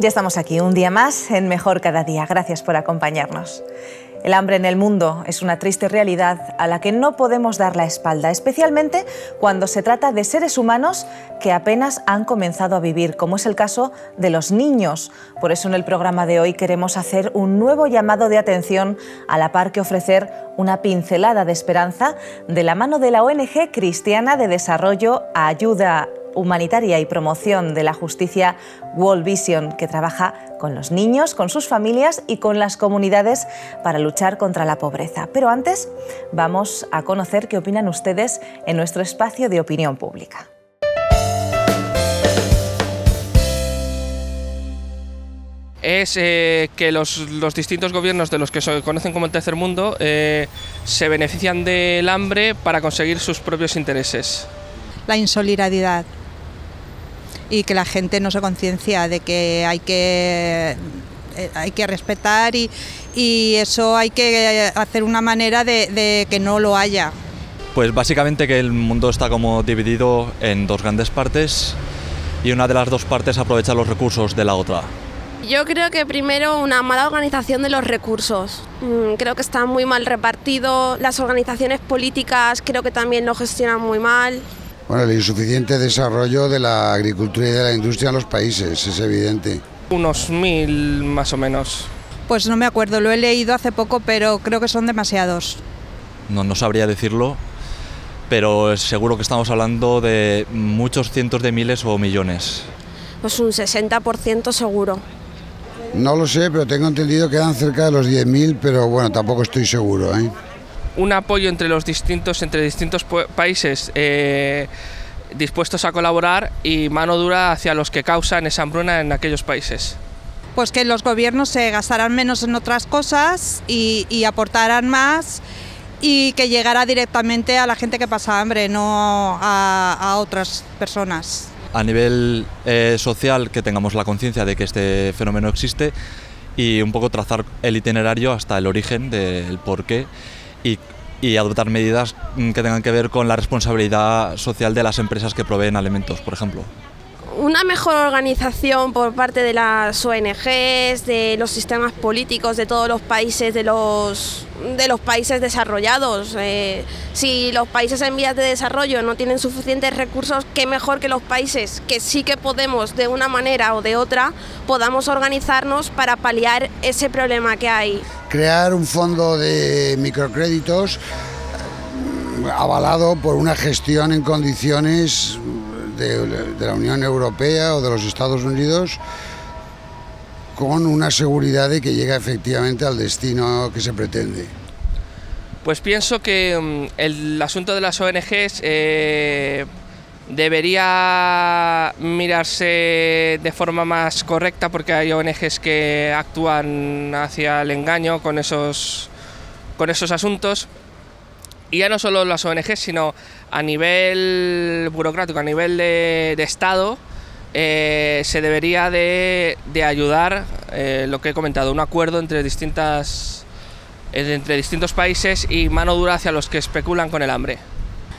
Ya estamos aquí, un día más en Mejor Cada Día. Gracias por acompañarnos. El hambre en el mundo es una triste realidad a la que no podemos dar la espalda, especialmente cuando se trata de seres humanos que apenas han comenzado a vivir, como es el caso de los niños. Por eso en el programa de hoy queremos hacer un nuevo llamado de atención a la par que ofrecer una pincelada de esperanza de la mano de la ONG Cristiana de Desarrollo Ayuda humanitaria y promoción de la justicia World Vision, que trabaja con los niños, con sus familias y con las comunidades para luchar contra la pobreza. Pero antes vamos a conocer qué opinan ustedes en nuestro espacio de opinión pública. es eh, que los, distintos gobiernos de los que se conocen como el tercer mundo eh, se benefician del hambre para conseguir sus propios intereses. La insolidaridad, y que la gente no se conciencia de que hay que eh, hay que respetar y, y eso hay que hacer una manera de, de que no lo haya. Pues básicamente que el mundo está como dividido en dos grandes partes y una de las dos partes aprovecha los recursos de la otra. Yo creo que primero una mala organización de los recursos. Mm, creo que está muy mal repartido. Las organizaciones políticas creo que también lo gestionan muy mal. Bueno, el insuficiente desarrollo de la agricultura y de la industria en los países, es evidente. Unos mil más o menos. Pues no me acuerdo, lo he leído hace poco, pero creo que son demasiados. No, sabría decirlo, pero seguro que estamos hablando de muchos cientos de miles o millones. Pues un 60% seguro. No lo sé, pero tengo entendido que eran cerca de los 10.000, pero bueno, tampoco estoy seguro. ¿eh? un apoyo entre los distintos, entre distintos países eh, dispuestos a colaborar y mano dura hacia los que causan esa hambruna en aquellos países pues que los gobiernos se gastaran menos en otras cosas y, y, aportaran más y que llegara directamente a la gente que pasa hambre, no a, otras personas. A nivel eh, social, que tengamos la conciencia de que este fenómeno existe y un poco trazar el itinerario hasta el origen del por qué y, adoptar medidas mm, que tengan que ver con la responsabilidad social de las empresas que proveen alimentos, por ejemplo una mejor organización por parte de las ONGs, de los sistemas políticos de todos los países, de los, de los países desarrollados. Eh, si los países en vías de desarrollo no tienen suficientes recursos, qué mejor que los países que sí que podemos, de una manera o de otra, podamos organizarnos para paliar ese problema que hay. Crear un fondo de microcréditos eh, avalado por una gestión en condiciones de, la Unión Europea o de los Estados Unidos con una seguridad de que llega efectivamente al destino que se pretende. Pues pienso que mm, el asunto de las ONGs eh, debería mirarse de forma más correcta porque hay ONGs que actúan hacia el engaño con esos, con esos asuntos y ya no solo las ONG, sino a nivel burocrático, a nivel de, Estado, eh, se debería de, ayudar, eh, lo que he comentado, un acuerdo entre distintas eh, entre distintos países y mano dura hacia los que especulan con el hambre.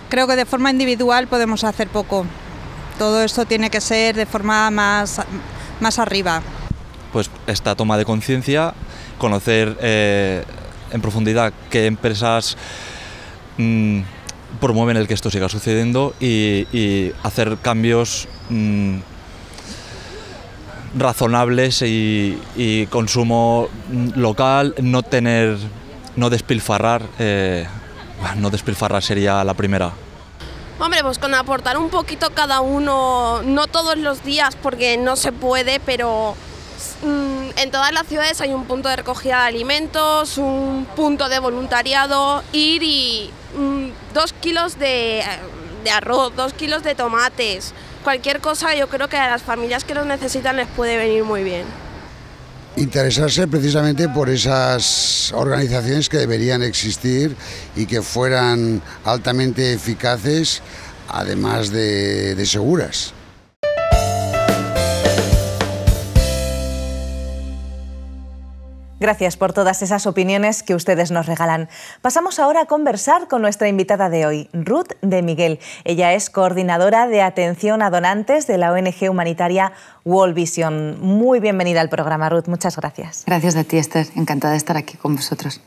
Creo que de forma individual podemos hacer poco. Todo esto tiene que ser de forma más, más arriba. Pues esta toma de conciencia, conocer en profundidad qué empresas Mm, promueven el que esto siga sucediendo y, hacer cambios mm, razonables y, consumo mm, local, no tener, no despilfarrar, eh, no despilfarrar sería la primera. Hombre, pues con aportar un poquito cada uno, no todos los días porque no se puede, pero pues, mm, en todas las ciudades hay un punto de recogida de alimentos, un punto de voluntariado, ir y mm, dos kilos eh, de, arroz, dos kilos de tomates, cualquier cosa yo creo que a las familias que los necesitan les puede venir muy bien. Interesarse precisamente por esas organizaciones que deberían existir y que fueran altamente eficaces, además de seguras. Gracias por todas esas opiniones que ustedes nos regalan. Pasamos ahora a conversar con nuestra invitada de hoy, Ruth de Miguel. Ella es coordinadora de atención a donantes de la ONG humanitaria World Vision. Muy bienvenida al programa, Ruth. Muchas gracias. Gracias a ti, Esther. Encantada de estar aquí con vosotros.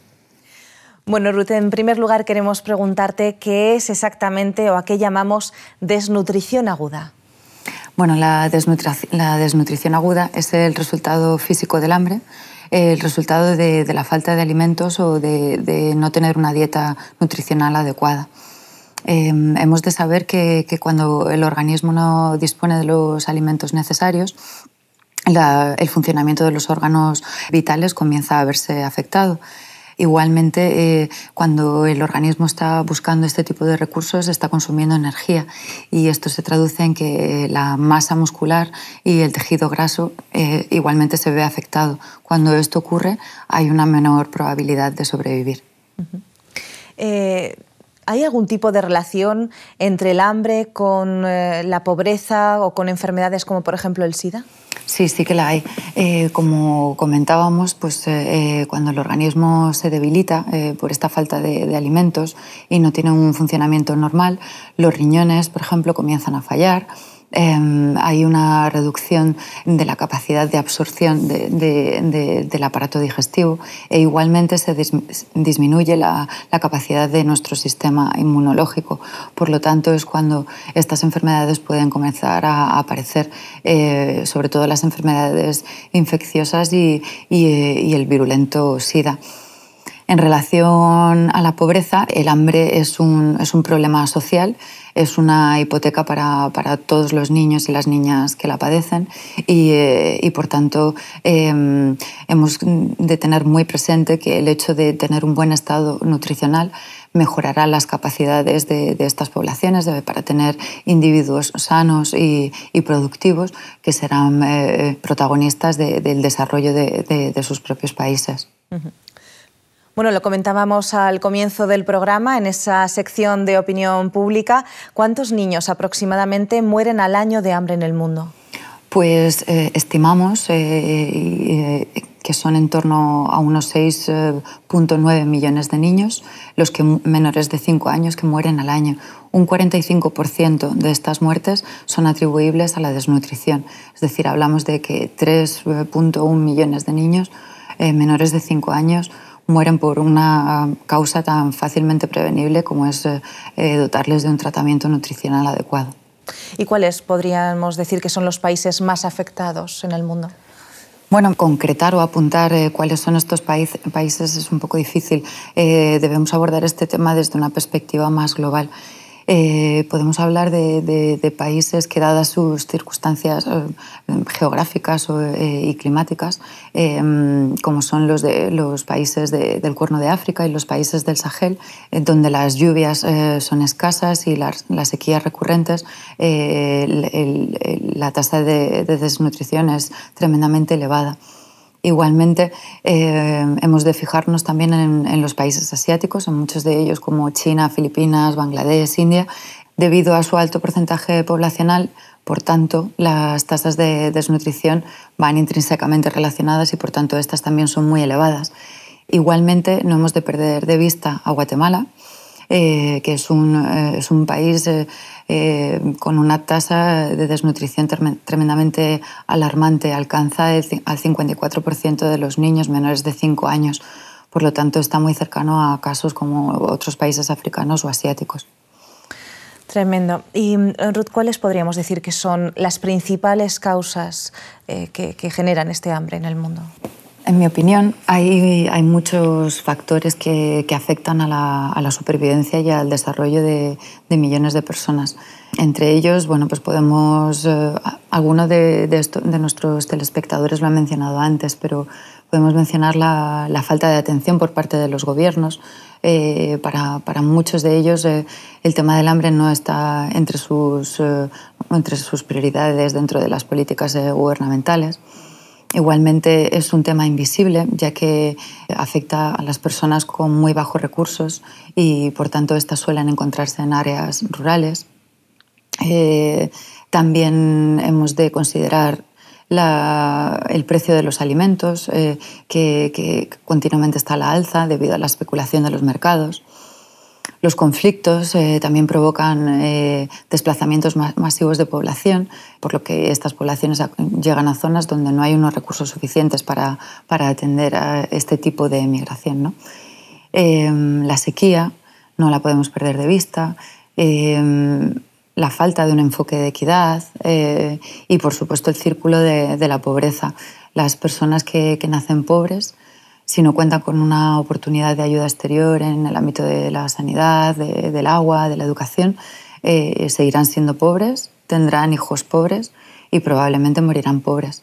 Bueno, Ruth, en primer lugar queremos preguntarte qué es exactamente o a qué llamamos desnutrición aguda. Bueno, la, la desnutrición aguda es el resultado físico del hambre el resultado de, la falta de alimentos o de, no tener una dieta nutricional adecuada. Em, hemos de saber que, cuando el organismo no dispone de los alimentos necesarios, el funcionamiento de los órganos vitales comienza a verse afectado. Igualmente, eh, cuando el organismo está buscando este tipo de recursos, está consumiendo energía y esto se traduce en que eh, la masa muscular y el tejido graso eh, igualmente se ve afectado. Cuando esto ocurre, hay una menor probabilidad de sobrevivir. ¿Hay algún tipo de relación entre el hambre con la pobreza o con enfermedades como por ejemplo el SIDA? Sí, sí que la hay. Eh, como comentábamos, pues eh, eh, cuando el organismo se debilita por esta falta de, alimentos y no tiene un funcionamiento normal, los riñones, por ejemplo, comienzan a fallar Em, hay una reducción de la capacidad de absorción del aparato digestivo e igualmente se disminuye la, capacidad de nuestro sistema inmunológico. Por lo tanto, es cuando estas enfermedades pueden comenzar a, aparecer, eh, sobre todo las enfermedades infecciosas y eh, el virulento SIDA. En relación a la pobreza, el hambre es un, problema social, es una hipoteca para, todos los niños y las niñas que la padecen y, eh, por tanto em, hemos de tener muy presente que el hecho de tener un buen estado nutricional mejorará las capacidades de, estas poblaciones para tener individuos sanos y, productivos que serán eh, protagonistas del desarrollo de, sus propios países. Bueno, lo comentábamos al comienzo del programa, en esa sección de opinión pública, ¿cuántos niños aproximadamente mueren al año de hambre en el mundo? Pues eh, estimamos eh, eh, que son en torno a unos 6.9 millones de niños, los que menores de 5 años que mueren al año. Un 45% de estas muertes son atribuibles a la desnutrición. Es decir, hablamos de que 3.1 millones de niños menores de 5 años mueren por una ah, causa tan fácilmente prevenible como es eh, eh, dotarles de un tratamiento nutricional adecuado. ¿Y cuáles podríamos decir que son los países más afectados en el mundo? Bueno, concretar o apuntar eh, cuáles son estos países es un poco difícil. debemos abordar este tema desde una perspectiva más global. Eh, podemos hablar de, países que, dadas sus circunstancias eh, geográficas eh, y climáticas, em, como son los, de, los países del Cuerno de África y los países del Sahel, donde las lluvias son escasas y las, sequías recurrentes, la tasa de, desnutrición es tremendamente elevada. Igualmente, eh, hemos de fijarnos también en, en, los países asiáticos, en muchos de ellos como China, Filipinas, Bangladesh, India. Debido a su alto porcentaje poblacional, por tanto, las tasas de desnutrición van intrínsecamente relacionadas y, por tanto, estas también son muy elevadas. Igualmente, no hemos de perder de vista a Guatemala, eh, que es un, eh, país eh, con una tasa de desnutrición tremendamente alarmante, alcanza al 54% de los niños menores de 5 años, por lo tanto está muy cercano a casos como otros países africanos o asiáticos. Tremendo. Y Ruth, ¿cuáles podríamos decir que son las principales causas que generan este hambre en el mundo? En mi opinión, hay, hay muchos factores que, afectan a la, supervivencia y al desarrollo de, millones de personas. Entre ellos, bueno, pues podemos, eh, algunos de, nuestros telespectadores lo han mencionado antes, pero podemos mencionar la, falta de atención por parte de los gobiernos. Eh, para, muchos de ellos eh, el tema del hambre no está entre sus, entre sus prioridades dentro de las políticas gubernamentales. Igualmente es un tema invisible, ya que afecta a las personas con muy bajos recursos y, por tanto, estas suelen encontrarse en áreas rurales. Eh, también hemos de considerar el precio de los alimentos, eh, que, que continuamente está a la alza debido a la especulación de los mercados. Los conflictos eh, también provocan eh, desplazamientos masivos de población, por lo que estas poblaciones llegan a zonas donde no hay unos recursos suficientes para, atender a este tipo de migración. Em, la sequía no la podemos perder de vista, em, la falta de un enfoque de equidad eh, y, por supuesto, el círculo de, la pobreza. Las personas que nacen pobres si no cuentan con una oportunidad de ayuda exterior en el ámbito de la sanidad, del agua, de la educación, eh, seguirán siendo pobres, tendrán hijos pobres y probablemente morirán pobres.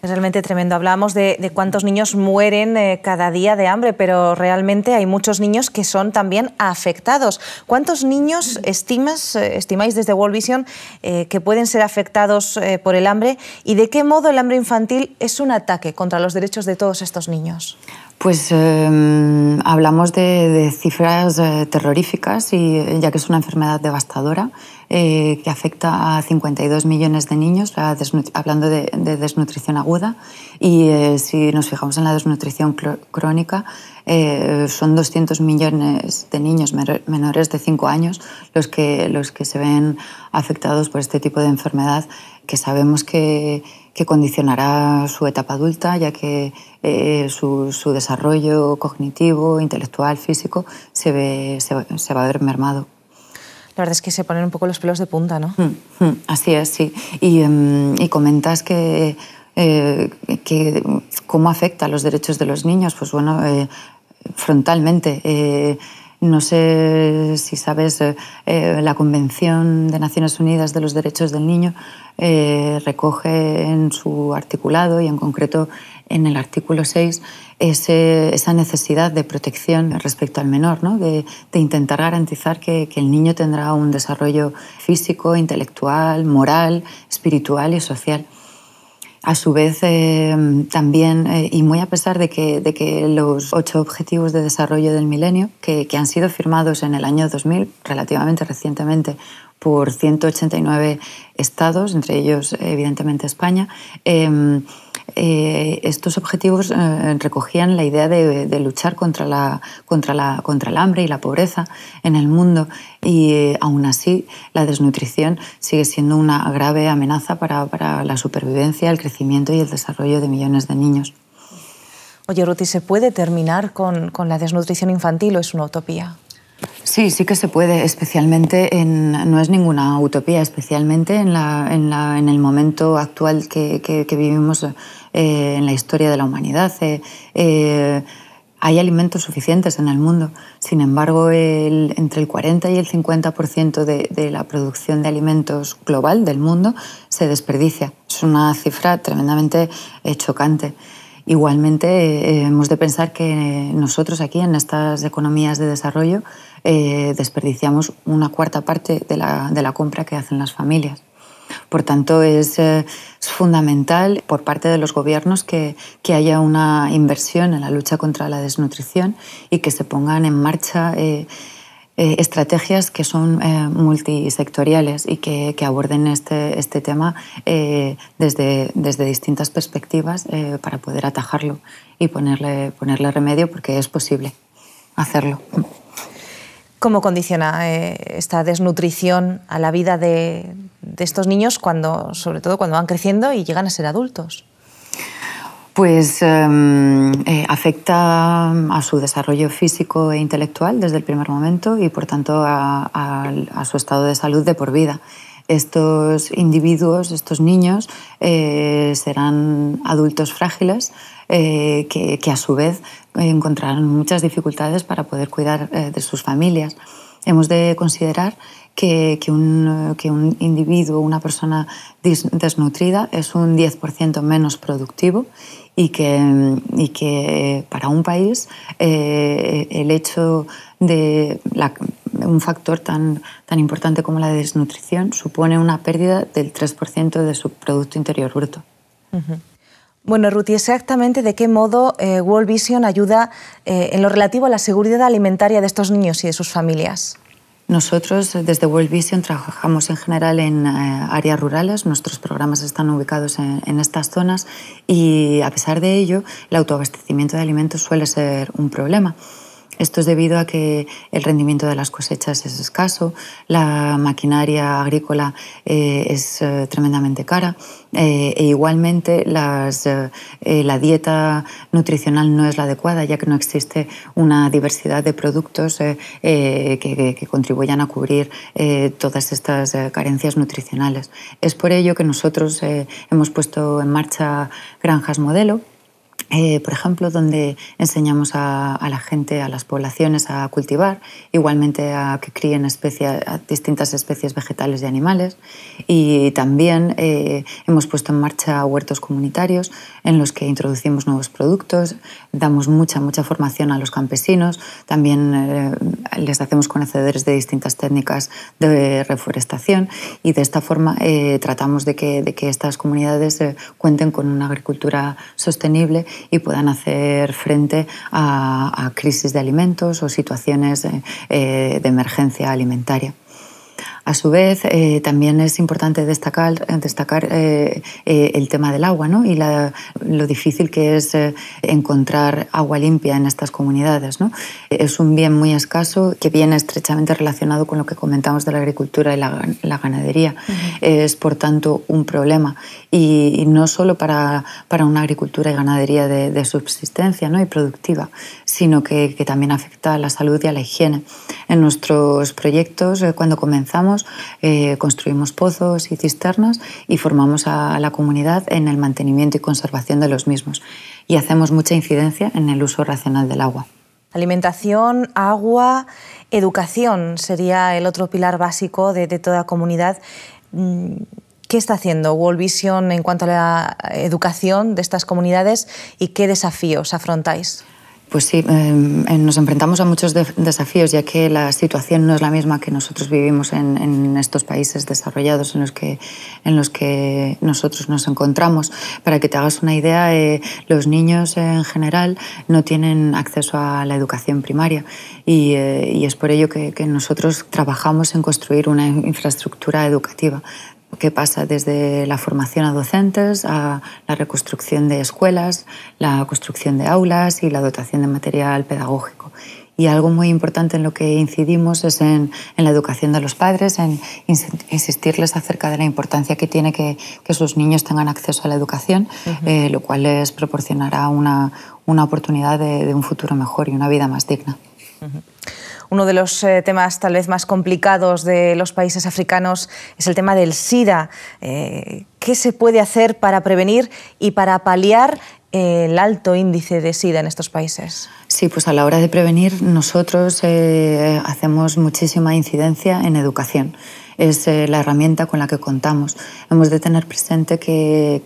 Es realmente tremendo. Hablamos de, cuántos niños mueren eh, cada día de hambre, pero realmente hay muchos niños que son también afectados. ¿Cuántos niños estimas, eh, estimáis desde World Vision eh, que pueden ser afectados por el hambre? ¿Y de qué modo el hambre infantil es un ataque contra los derechos de todos estos niños? Pues em, hablamos de, cifras terroríficas, y, ya que es una enfermedad devastadora. Eh, que afecta a 52 millones de niños, hablando de, desnutrición aguda, y eh, si nos fijamos en la desnutrición crónica, eh, son 200 millones de niños menores de 5 años los que, los que se ven afectados por este tipo de enfermedad que sabemos que, que condicionará su etapa adulta, ya que su, su, desarrollo cognitivo, intelectual, físico se, ve, se va a ver mermado la verdad es que se ponen un poco los pelos de punta, ¿no? Mm, mm, así es, sí. Y, em, comentas eh, que, cómo afecta a los derechos de los niños, pues bueno, eh, frontalmente. Eh, no sé si sabes, la Convención de Naciones Unidas de los Derechos del Niño recoge en su articulado y en concreto en el artículo 6 esa necesidad de protección respecto al menor, ¿no? de, intentar garantizar que, el niño tendrá un desarrollo físico, intelectual, moral, espiritual y social. A su vez, eh, también, eh, y muy a pesar de que, de que, los ocho objetivos de desarrollo del milenio, que, han sido firmados en el año 2000, relativamente recientemente, por 189 estados, entre ellos evidentemente España, em, eh, estos objetivos eh, recogían la idea de, luchar contra, contra, contra el hambre y la pobreza en el mundo y eh, aún así la desnutrición sigue siendo una grave amenaza para, la supervivencia, el crecimiento y el desarrollo de millones de niños. Oye, Ruti, ¿se puede terminar con, la desnutrición infantil o es una utopía? Sí, sí que se puede, especialmente en, no es ninguna utopía, especialmente en, el momento actual que, que, que vivimos eh, en la historia de la humanidad. Eh, eh, hay alimentos suficientes en el mundo. Sin embargo, entre el 40 y el 50% de, de, la producción de alimentos global del mundo se desperdicia. Es una cifra tremendamente chocante. Igualmente, hemos de pensar que nosotros aquí en estas economías de desarrollo desperdiciamos una cuarta parte de la compra que hacen las familias. Por tanto, eh, es, fundamental por parte de los gobiernos que, haya una inversión en la lucha contra la desnutrición y que se pongan en marcha eh, eh, estrategias que son multisectoriales y que, aborden este, este tema desde, distintas perspectivas para poder atajarlo y ponerle, ponerle remedio porque es posible hacerlo. ¿Cómo condiciona esta desnutrición a la vida de, de estos niños cuando, sobre todo cuando van creciendo y llegan a ser adultos? Pues em, eh, afecta em, a su desarrollo físico e intelectual desde el primer momento y por tanto a, su estado de salud de por vida. Estos individuos, estos niños, eh, serán adultos frágiles eh, que, que, a su vez encontrarán muchas dificultades para poder cuidar de sus familias hemos de considerar que, un, que un individuo, una persona desnutrida es un 10% menos productivo y que, y que para un país eh, el hecho de un factor tan, tan importante como la desnutrición supone una pérdida del 3% de su Producto Interior Bruto. Bueno, Ruti, exactamente de qué modo eh, World Vision ayuda eh, en lo relativo a la seguridad alimentaria de estos niños y de sus familias. Nosotros eh, desde World Vision trabajamos en general en áreas rurales, nuestros programas están ubicados en, estas zonas y a pesar de ello el autoabastecimiento de alimentos suele ser un problema. Esto es debido a que el rendimiento de las cosechas es escaso, la maquinaria agrícola eh, es eh, tremendamente cara eh, e igualmente la dieta nutricional no es la adecuada ya que no existe una diversidad de productos que, contribuyan a cubrir todas estas carencias nutricionales. Es por ello que nosotros hemos puesto en marcha granjas modelo eh, por ejemplo, donde enseñamos a, la gente, a las poblaciones, a cultivar, igualmente a que críen especies, distintas especies vegetales y animales. Y también eh, hemos puesto en marcha huertos comunitarios en los que introducimos nuevos productos, damos mucha, mucha formación a los campesinos, también eh, les hacemos conocedores de distintas técnicas de reforestación y de esta forma tratamos de que, de que estas comunidades cuenten con una agricultura sostenible y puedan hacer frente a, crisis de alimentos o situaciones eh, eh, de emergencia alimentaria. A su vez, eh, también es importante destacar, destacar eh, eh, el tema del agua ¿no? y lo difícil que es encontrar agua limpia en estas comunidades. ¿no? Es un bien muy escaso que viene estrechamente relacionado con lo que comentamos de la agricultura y la, ganadería. Es, por tanto, un problema y, no solo para, para, una agricultura y ganadería de, de subsistencia ¿no? y productiva, sino que, que también afecta a la salud y a la higiene. En nuestros proyectos, cuando comenzamos, eh, construimos pozos y cisternas y formamos a la comunidad en el mantenimiento y conservación de los mismos. Y hacemos mucha incidencia en el uso racional del agua. Alimentación, agua, educación sería el otro pilar básico de, de toda comunidad. Mm, ¿Qué está haciendo World Vision en cuanto a la educación de estas comunidades y qué desafíos afrontáis? Pues sí, em, em, nos enfrentamos a muchos desafíos, ya que la situación no es la misma que nosotros vivimos en, estos países desarrollados en los, que, en los que nosotros nos encontramos. Para que te hagas una idea, eh, los niños en general no tienen acceso a la educación primaria y, eh, es por ello que, que nosotros trabajamos en construir una infraestructura educativa que pasa desde la formación a docentes, a la reconstrucción de escuelas, la construcción de aulas y la dotación de material pedagógico. Y algo muy importante en lo que incidimos es en, la educación de los padres, en insistirles acerca de la importancia que tiene que, sus niños tengan acceso a la educación, eh, lo cual les proporcionará una, oportunidad de, un futuro mejor y una vida más digna uno de los eh, temas tal vez más complicados de los países africanos es el tema del SIDA. Eh, ¿Qué se puede hacer para prevenir y para paliar el alto índice de SIDA en estos países? Sí, pues a la hora de prevenir nosotros eh, hacemos muchísima incidencia en educación es eh, la herramienta con la que contamos. Hemos de tener presente que,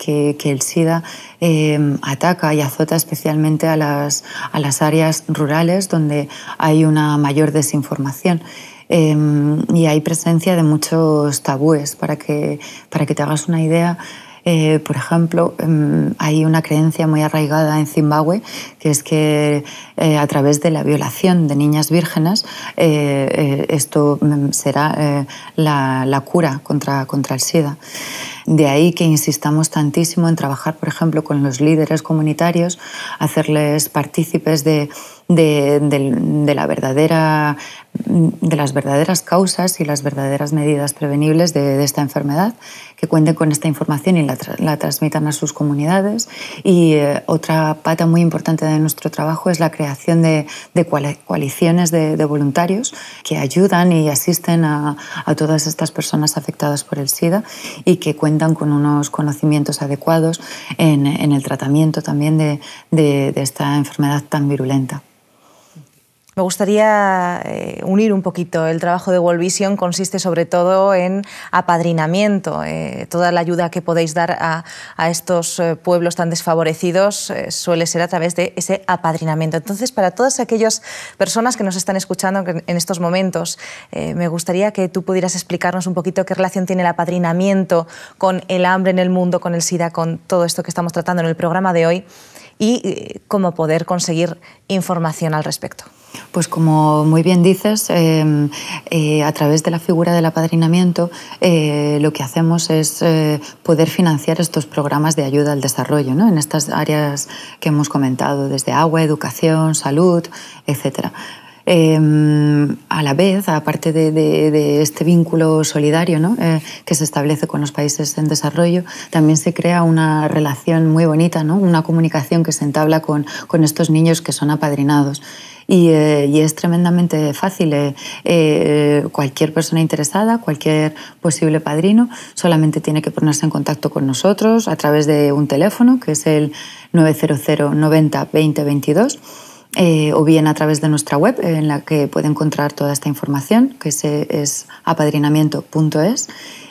el SIDA em, ataca y azota especialmente a las, a las áreas rurales donde hay una mayor desinformación. Em, y hay presencia de muchos tabúes. Para que, para que te hagas una idea, eh, por ejemplo, em, hay una creencia muy arraigada en Zimbabue, que es que eh, a través de la violación de niñas vírgenes, eh, esto mm, será la, cura contra, contra el SIDA. De ahí que insistamos tantísimo en trabajar, por ejemplo, con los líderes comunitarios, hacerles partícipes de la verdadera de las verdaderas causas y las verdaderas medidas prevenibles de, esta enfermedad, que cuenten con esta información y la, transmitan a sus comunidades. Y eh, otra pata muy importante de nuestro trabajo es la creación de, coaliciones de, voluntarios que ayudan y asisten a, todas estas personas afectadas por el SIDA y que cuentan con unos conocimientos adecuados en el tratamiento también de esta enfermedad tan virulenta. Me gustaría eh, unir un poquito. El trabajo de World Vision consiste sobre todo en apadrinamiento. Eh, toda la ayuda que podéis dar a, estos eh, pueblos tan desfavorecidos suele ser a través de ese apadrinamiento. Entonces, para todas aquellas personas que nos están escuchando en estos momentos, me gustaría que tú pudieras explicarnos un poquito qué relación tiene el apadrinamiento con el hambre en el mundo, con el SIDA, con todo esto que estamos tratando en el programa de hoy y eh, cómo poder conseguir información al respecto. Pues como muy bien dices, em, eh, a través de la figura del apadrinamiento eh, lo que hacemos es poder financiar estos programas de ayuda al desarrollo ¿no? en estas áreas que hemos comentado, desde agua, educación, salud, etcétera. Em, a la vez, aparte de, este vínculo solidario eh, que se establece con los países en desarrollo, también se crea una relación muy bonita, una comunicación que se entabla con, estos niños que son apadrinados. Y, eh, es tremendamente fácil. Eh, cualquier persona interesada, cualquier posible padrino, solamente tiene que ponerse en contacto con nosotros a través de un teléfono que es el 900 90 20 eh, o bien a través de nuestra web eh, en la que puede encontrar toda esta información, que es apadrinamiento.es.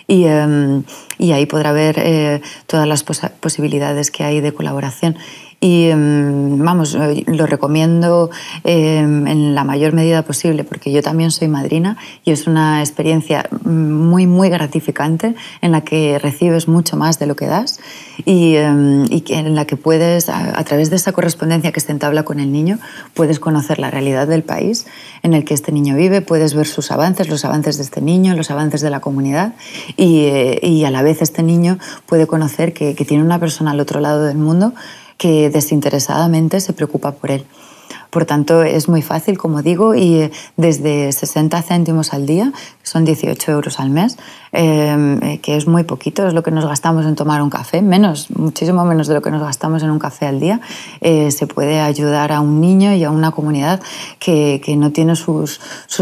Em, y, ahí podrá ver eh, todas las posibilidades que hay de colaboración. Y em, vamos, eh, lo recomiendo em, en la mayor medida posible porque yo también soy madrina y es una experiencia mm, muy, muy gratificante en la que recibes mucho más de lo que das y, em, en la que puedes, a, través de esa correspondencia que se entabla con el niño, puedes conocer la realidad del país en el que este niño vive, puedes ver sus avances, los avances de este niño, los avances de la comunidad y, eh, a la vez este niño puede conocer que tiene una persona al otro lado del mundo que desinteresadamente se preocupa por él. Por tanto, es muy fácil, como digo, y eh, desde 60 céntimos al día, son 18 euros al mes, em, eh, que es muy poquito, es lo que nos gastamos en tomar un café, menos, muchísimo menos de lo que nos gastamos en un café al día, eh, se puede ayudar a un niño y a una comunidad que, no tiene sus,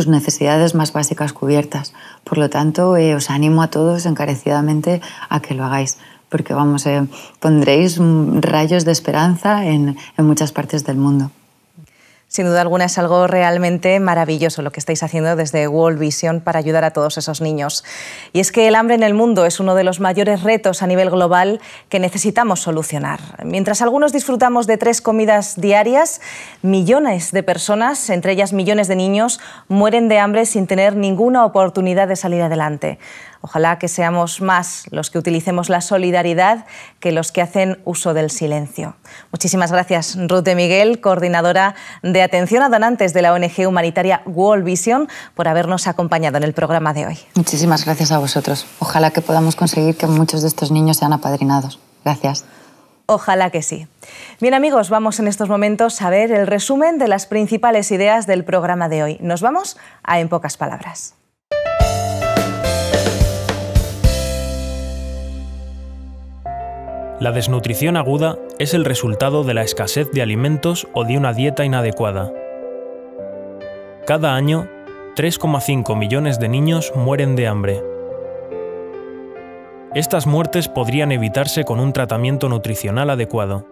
necesidades más básicas cubiertas. Por lo tanto, os animo a todos encarecidamente a que lo hagáis porque vamos, eh, pondréis rayos de esperanza en muchas partes del mundo. Sin duda alguna es algo realmente maravilloso lo que estáis haciendo desde World Vision para ayudar a todos esos niños. Y es que el hambre en el mundo es uno de los mayores retos a nivel global que necesitamos solucionar. Mientras algunos disfrutamos de tres comidas diarias, millones de personas, entre ellas millones de niños, mueren de hambre sin tener ninguna oportunidad de salir adelante. Ojalá que seamos más los que utilicemos la solidaridad que los que hacen uso del silencio. Muchísimas gracias, Ruth Miguel, coordinadora de Atención a Donantes de la ONG humanitaria World Vision, por habernos acompañado en el programa de hoy. Muchísimas gracias a vosotros. Ojalá que podamos conseguir que muchos de estos niños sean apadrinados. Gracias. Ojalá que sí. Bien amigos, vamos en estos momentos a ver el resumen de las principales ideas del programa de hoy. Nos vamos a En pocas palabras. La desnutrición aguda es el resultado de la escasez de alimentos o de una dieta inadecuada. Cada año, 3,5 millones de niños mueren de hambre. Estas muertes podrían evitarse con un tratamiento nutricional adecuado.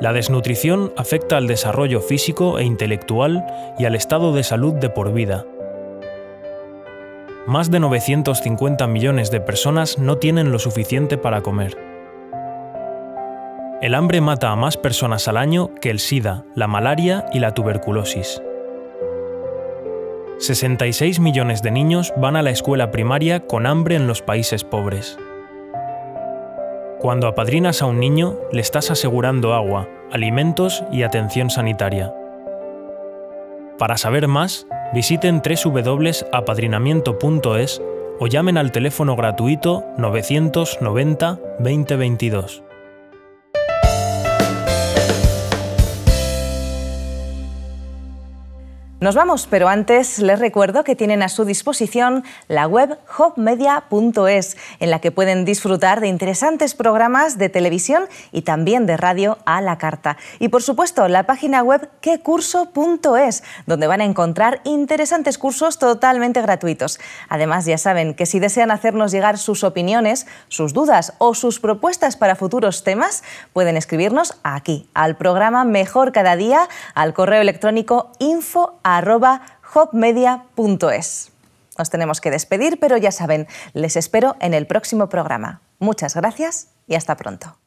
La desnutrición afecta al desarrollo físico e intelectual y al estado de salud de por vida más de 950 millones de personas no tienen lo suficiente para comer. El hambre mata a más personas al año que el SIDA, la malaria y la tuberculosis. 66 millones de niños van a la escuela primaria con hambre en los países pobres. Cuando apadrinas a un niño, le estás asegurando agua, alimentos y atención sanitaria. Para saber más, visiten www.apadrinamiento.es o llamen al teléfono gratuito 990 2022. Nos vamos, pero antes les recuerdo que tienen a su disposición la web hopmedia.es, en la que pueden disfrutar de interesantes programas de televisión y también de radio a la carta. Y por supuesto, la página web quecurso.es, donde van a encontrar interesantes cursos totalmente gratuitos. Además, ya saben que si desean hacernos llegar sus opiniones, sus dudas o sus propuestas para futuros temas, pueden escribirnos aquí, al programa Mejor Cada Día, al correo electrónico info arroba hopmedia.es. Nos tenemos que despedir, pero ya saben, les espero en el próximo programa. Muchas gracias y hasta pronto.